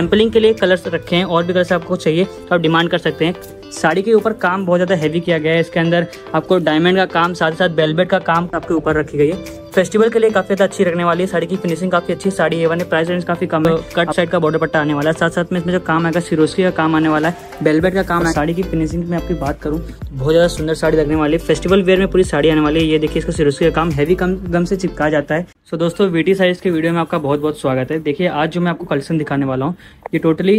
sampling के लिए colours रखे हैं और भी कलर्स आपको चाहिए तो आप डिमांड कर सकते हैं साड़ी के ऊपर काम बहुत ज़्यादा हैवी किया गया है इसके अंदर आपको डायमंड का काम साथ ही साथ बेलबेट का काम आपके ऊपर रखी गई है फेस्टिवल के लिए काफी ज्यादा अच्छी रखने वाली है साड़ी की फिनिशिंग काफी अच्छी साड़ी है वन प्राइस रेंज काफी कम है कट तो साइड का बॉर्डर पट्टा आने वाला है साथ साथ में इसमें जो काम आएगा सिरोसी का काम आने वाला है बेलबेट का काम है साड़ी की फिनिशिंग में आपकी बात करूँ बहुत ज्यादा सुंदर साड़ी लगने वाली है फेस्टिवल वेयर में पूरी साड़ी आने वाली है ये देखिए इसका सिरोसी का काम हैवी कम गम से चिपका जाता है सो so, दोस्तों वीटी साइज के वीडियो में आपका बहुत बहुत स्वागत है देखिए आज जो मैं आपको कलेक्शन दिखाने वाला हूँ ये टोटली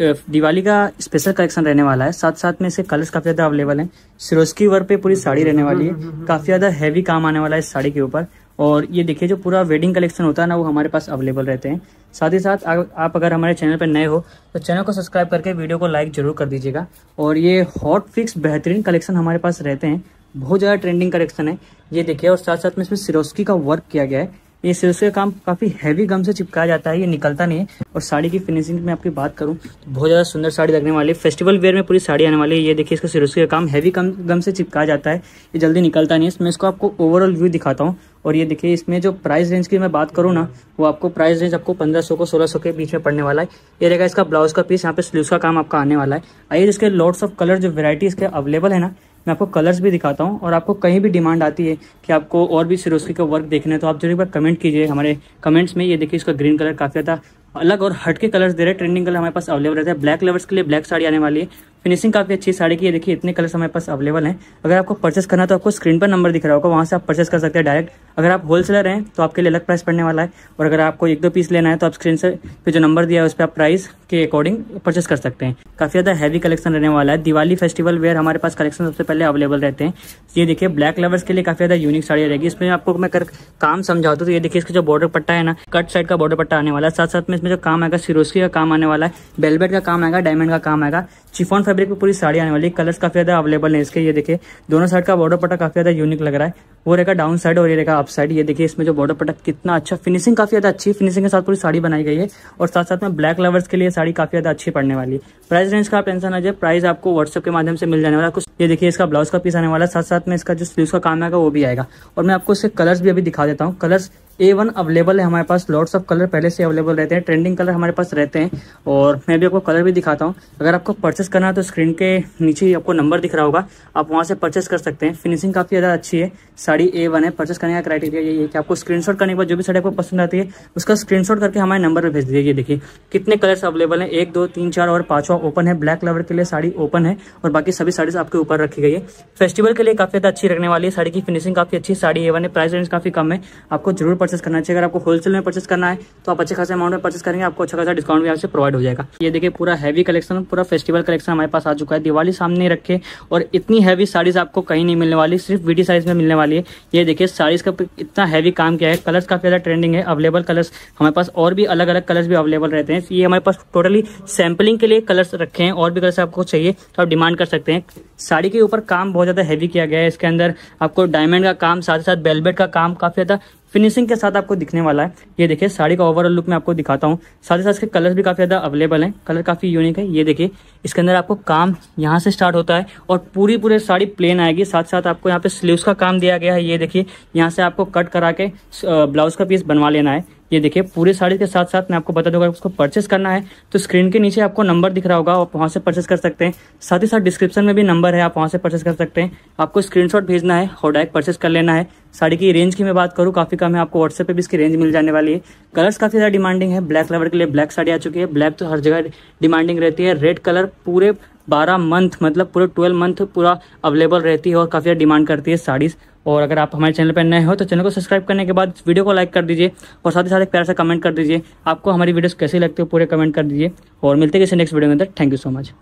दिवाली का स्पेशल कलेक्शन रहने वाला है साथ साथ में इसे कलर्स काफ़ी ज़्यादा अवेलेबल हैं सिरोस्की वर्क पे पूरी साड़ी रहने वाली है काफ़ी ज़्यादा हैवी काम आने वाला है इस साड़ी के ऊपर और ये देखिए जो पूरा वेडिंग कलेक्शन होता है ना वो हमारे पास अवेलेबल रहते हैं साथ ही साथ आप अगर हमारे चैनल पर नए हो तो चैनल को सब्सक्राइब करके वीडियो को लाइक जरूर कर दीजिएगा और ये हॉट फिक्स बेहतरीन कलेक्शन हमारे पास रहते हैं बहुत ज़्यादा ट्रेंडिंग कलेक्शन है ये देखिए और साथ साथ में इसमें सिरोस्की का वर्क किया गया है ये सिल्स का काम काफ़ी हैवी गम से चिपकाया जाता है ये निकलता नहीं है और साड़ी की फिनिशिंग में आपकी बात करूँ तो बहुत ज़्यादा सुंदर साड़ी लगने वाली है फेस्टिवल वेयर में पूरी साड़ी आने वाली है ये देखिए इसका सिल्स का काम हैवी कम गम से चिपकाया जाता है ये जल्दी निकलता नहीं है इसमें इसको आपको ओवरऑल व्यू दिखाता हूँ और ये देखिए इसमें जो प्राइस रेंज की मैं बात करूँ ना वो आपको प्राइस रेंज आपको पंद्रह सौ को सोलह सौ के बीच में पड़ने वाला है ये रहेगा इसका ब्लाउज का पीस यहाँ पे स्लीव का काम आपका आने वाला है आइए इसके लॉट्स ऑफ कलर जो वेरायटी इसके अवेलेबल है ना मैं आपको कलर्स भी दिखाता हूँ और आपको कहीं भी डिमांड आती है कि आपको और भी सिरोस्की का वर्क देखना है तो आप जरूर एक बार कमेंट कीजिए हमारे कमेंट्स में ये देखिए इसका ग्रीन कलर काफ़ी ज़्यादा अलग और हटके कलर्स दे रहे हैं ट्रेंडिंग कलर हमारे पास अवेलेबल रहता है ब्लैक कलर्स के लिए ब्लैक साड़ी आने वाली है फिनिशिंग काफ़ी अच्छी साड़ी की है देखिए इतने कलर हमारे पास अवेलेबल हैं अगर आपको परचेस करना तो आपको स्क्रीन पर नंबर दिख रहा होगा वहां से आप परचेस कर सकते हैं डायरेक्ट अगर आप होलसेलर हैं तो आपके लिए अलग प्राइस पड़ने वाला है और अगर आपको एक दो पीस लेना है तो आप स्क्रीन से जो नंबर दिया है उस पर आप प्राइस के अकॉर्डिंग परचेस कर सकते हैं काफ़ी ज़्यादा हैवी कलेक्शन रहने वाला है दिवाली फेस्टिवल वेयर हमारे पास कलेक्शन सबसे पहले अवेलेबल रहते हैं ये देखिए ब्लैक लवर्स के लिए काफ़ी ज़्यादा यूनिक साड़ी रहेगी इसमें आपको मैं कर काम समझाता तो ये देखिए इसका जो बॉर्डर पट्टा है ना कट साइड का बॉर्डर पट्टा आने वाला है साथ साथ में इसमें जो काम आएगा सिरोस्की का काम आने वाला है बेलबेट का काम आएगा डायमंड का काम आएगा चिफोन फैब्रिक पे पूरी साड़ी आने वाली कलर्स काफी ज्यादा अवेलेबल है इसके ये देखिए दोनों साइड का बॉर्डर पट्टा काफी ज्यादा यूनिक लग रहा है वो रहेगा डाउन साइड और ये रहेगा अप साइड ये देखिए इसमें जो बॉर्डर प्रोडक्ट कितना अच्छा फिनिशिंग काफी ज्यादा अच्छी फिनिशिंग के साथ पूरी साड़ी बनाई गई है और साथ साथ में ब्लैक लवर्स के लिए साड़ी काफी ज्यादा अच्छी पड़ने वाली है प्राइस रेंज का टेंशन ना जाए प्राइस आपको व्हाट्सअप के माध्यम से मिल जाने वाला कुछ ये देखिए इसका ब्लाउज का पीस आने वाला साथ साथ में इसका जो स्लीव का काम आएगा वो भी आएगा और मैं आपको इसके कलर्स भी अभी दिखा देता हूँ कलर्स ए वन अवेलेबल है हमारे पास लॉट्स ऑफ कलर पहले से अवेलेबल रहते हैं ट्रेंडिंग कलर हमारे पास रहते हैं और मैं भी आपको कलर भी दिखाता हूँ अगर आपको परचेस करना है तो स्क्रीन के नीचे आपको नंबर दिख रहा होगा आप वहाँ से परचेस कर सकते हैं फिनिशिंग काफ़ी ज़्यादा अच्छी है साड़ी ए वन है परचेस करने का क्राइटेरिया यही है कि आपको स्क्रीनशॉट करने के बाद जो भी साड़ी आपको पसंद आती है उसका स्क्रीनशॉट करके हमारे नंबर पर भेज दीजिए देखिए कितने कलर्स अवेलेबल हैं एक दो तीन चार और पांचवा ओपन है ब्लैक कलर के लिए साड़ी ओपन है और बाकी सभी साड़ीज आपके ऊपर रखी गई है फेस्टिवल के लिए काफ़ी ज़्यादा अच्छी रखने वाली है साड़ी की फिनिशिंग काफ़ी अच्छी साड़ी ए है प्राइस रेंज काफ़ी कम है आपको जरूर परचेस करना चाहिए अगर आपको होलसेल में परचेस करना है तो आप अच्छे खासे अमाउंट में परचेस करेंगे आपको अच्छा खासा डिस्काउंट भी आपसे प्रोवाइड हो जाएगा ये देखिए पूरा हैवी कलेक्शन पूरा फेस्टिवल कलेक्शन हमारे पास आ चुका है दिवाली सामने रखे और इतनी हैवी साड़ीज आपको कहीं नहीं मिलने वाली सिर्फ वीटी साइज में मिलने वाली है ये देखिए साड़ीज़ का इतना हैवी काम किया है कलर्स काफ़ी ज़्यादा ट्रेंडिंग है अवेलेबल कलर्स हमारे पास और भी अलग अलग कलर्स भी अवेलेबल रहते हैं ये हमारे पास टोटली सैम्पलिंग के लिए कलर्स रखे हैं और भी कलर्स आपको चाहिए तो आप डिमांड कर सकते हैं साड़ी के ऊपर काम बहुत ज़्यादा हैवी किया गया है इसके अंदर आपको डायमंड का काम साथ ही साथ बेलबेट का काम काफ़ी ज़्यादा फिनिशिंग के साथ आपको दिखने वाला है ये देखिए साड़ी का ओवरऑल लुक मैं आपको दिखाता हूँ साथ ही साथ इसके कलर भी काफ़ी ज़्यादा अवेलेबल हैं कलर काफ़ी यूनिक है ये देखिए इसके अंदर आपको काम यहाँ से स्टार्ट होता है और पूरी पूरी साड़ी प्लेन आएगी साथ साथ आपको यहाँ पे स्लीव का काम दिया गया है ये देखिए यहाँ से आपको कट करा के ब्लाउज का पीस बनवा लेना है ये देखिए पूरे साड़ी के साथ साथ मैं आपको बता दूंगा उसको परचेस करना है तो स्क्रीन के नीचे आपको नंबर दिख रहा होगा आप वहाँ से परचेस कर सकते हैं साथ ही साथ डिस्क्रिप्शन में भी नंबर है आप वहाँ से परचेस कर सकते हैं आपको स्क्रीनशॉट भेजना है और डायरेक्ट परचेस कर लेना है साड़ी की रेंज की मैं बात करूँ काफ़ी कम है आपको व्हाट्सएप पे भी इसकी रेंज मिल जाने वाली है कलर काफ़ी ज़्यादा डिमांडिंग है ब्लैक कलर के लिए ब्लैक साड़ी आ चुकी है ब्लैक तो हर जगह डिमांडिंग रहती है रेड कलर पूरे बारह मंथ मतलब पूरे ट्वेल्व मंथ पूरा अवेलेबल रहती है और काफ़ी ज़्यादा डिमांड करती है साड़ीज़ और अगर आप हमारे चैनल पर नए हो तो चैनल को सब्सक्राइब करने के बाद वीडियो को लाइक कर दीजिए और साथ ही साथ एक प्यार से कमेंट कर दीजिए आपको हमारी वीडियोस कैसी लगती है पूरे कमेंट कर दीजिए और मिलते हैं किसी नेक्स्ट वीडियो के अंदर थैंक यू सो मच